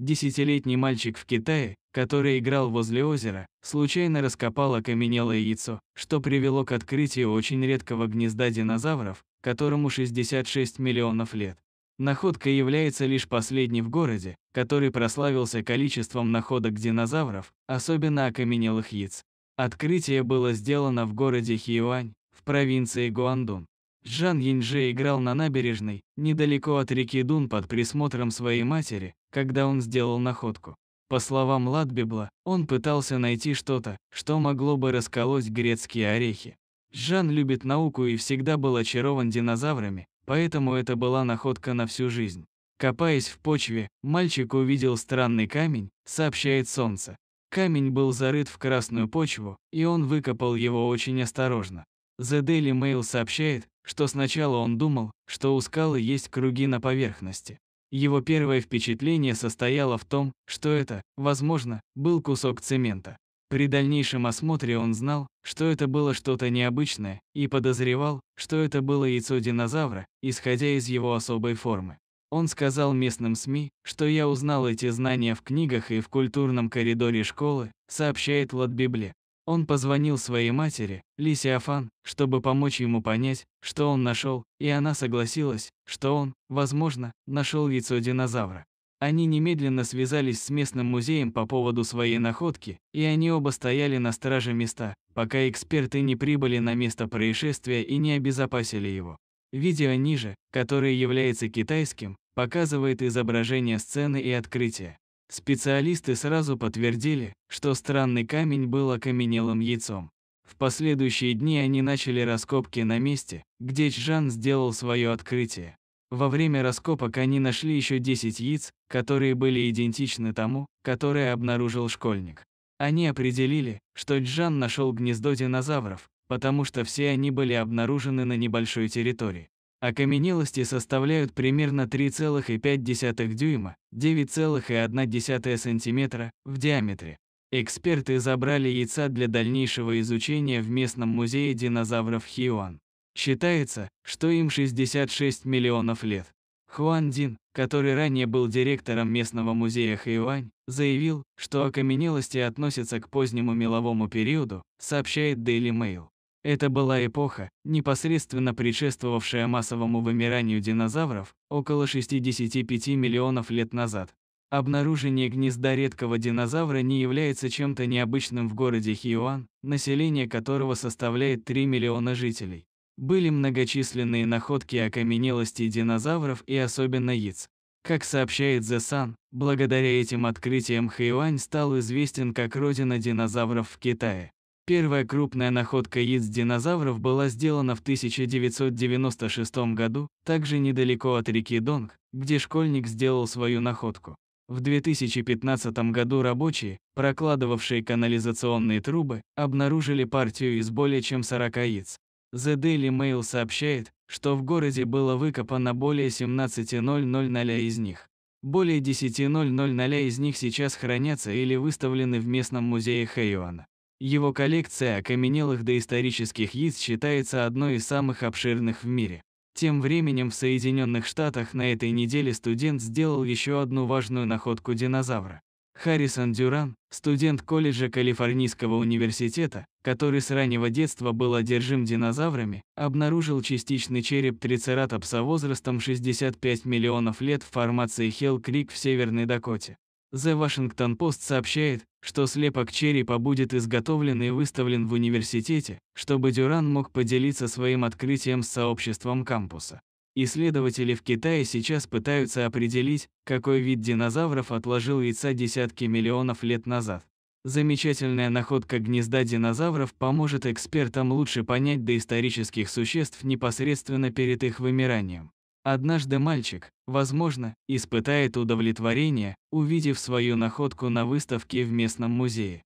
Десятилетний мальчик в Китае, который играл возле озера, случайно раскопал окаменелое яйцо, что привело к открытию очень редкого гнезда динозавров, которому 66 миллионов лет. Находка является лишь последней в городе, который прославился количеством находок динозавров, особенно окаменелых яиц. Открытие было сделано в городе Хиюань, в провинции Гуандун. Жан Йинже играл на набережной, недалеко от реки Дун под присмотром своей матери, когда он сделал находку. По словам латбибла, он пытался найти что-то, что могло бы расколоть грецкие орехи. Жан любит науку и всегда был очарован динозаврами, поэтому это была находка на всю жизнь. Копаясь в почве, мальчик увидел странный камень, сообщает солнце. Камень был зарыт в красную почву, и он выкопал его очень осторожно. The Daily Mail сообщает, что сначала он думал, что у скалы есть круги на поверхности. Его первое впечатление состояло в том, что это, возможно, был кусок цемента. При дальнейшем осмотре он знал, что это было что-то необычное, и подозревал, что это было яйцо динозавра, исходя из его особой формы. Он сказал местным СМИ, что я узнал эти знания в книгах и в культурном коридоре школы, сообщает Латбибле. Он позвонил своей матери, Лисе Афан, чтобы помочь ему понять, что он нашел, и она согласилась, что он, возможно, нашел яйцо динозавра. Они немедленно связались с местным музеем по поводу своей находки, и они оба стояли на страже места, пока эксперты не прибыли на место происшествия и не обезопасили его. Видео ниже, которое является китайским, показывает изображение сцены и открытия. Специалисты сразу подтвердили, что странный камень был окаменелым яйцом. В последующие дни они начали раскопки на месте, где Чжан сделал свое открытие. Во время раскопок они нашли еще 10 яиц, которые были идентичны тому, которое обнаружил школьник. Они определили, что Джан нашел гнездо динозавров, потому что все они были обнаружены на небольшой территории. Окаменелости составляют примерно 3,5 дюйма, 9,1 см в диаметре. Эксперты забрали яйца для дальнейшего изучения в местном музее динозавров Хиуан. Считается, что им 66 миллионов лет. Хуан Дин, который ранее был директором местного музея Хэйвань, заявил, что окаменелости относятся к позднему меловому периоду, сообщает Daily Mail. Это была эпоха, непосредственно предшествовавшая массовому вымиранию динозавров около 65 миллионов лет назад. Обнаружение гнезда редкого динозавра не является чем-то необычным в городе Хиуан, население которого составляет 3 миллиона жителей. Были многочисленные находки окаменелостей динозавров и особенно яиц. Как сообщает The Sun, благодаря этим открытиям Хэйвань стал известен как родина динозавров в Китае. Первая крупная находка яиц динозавров была сделана в 1996 году, также недалеко от реки Донг, где школьник сделал свою находку. В 2015 году рабочие, прокладывавшие канализационные трубы, обнаружили партию из более чем 40 яиц. The Daily Mail сообщает, что в городе было выкопано более 17.000 из них. Более 10.000 из них сейчас хранятся или выставлены в местном музее Хэйуана. Его коллекция окаменелых доисторических яиц считается одной из самых обширных в мире. Тем временем в Соединенных Штатах на этой неделе студент сделал еще одну важную находку динозавра. Харрисон Дюран, студент колледжа Калифорнийского университета, который с раннего детства был одержим динозаврами, обнаружил частичный череп трицератопса возрастом 65 миллионов лет в формации Хелл Крик в Северной Дакоте. The Washington Post сообщает, что слепок черепа будет изготовлен и выставлен в университете, чтобы Дюран мог поделиться своим открытием с сообществом кампуса. Исследователи в Китае сейчас пытаются определить, какой вид динозавров отложил яйца десятки миллионов лет назад. Замечательная находка гнезда динозавров поможет экспертам лучше понять доисторических существ непосредственно перед их вымиранием. Однажды мальчик, возможно, испытает удовлетворение, увидев свою находку на выставке в местном музее.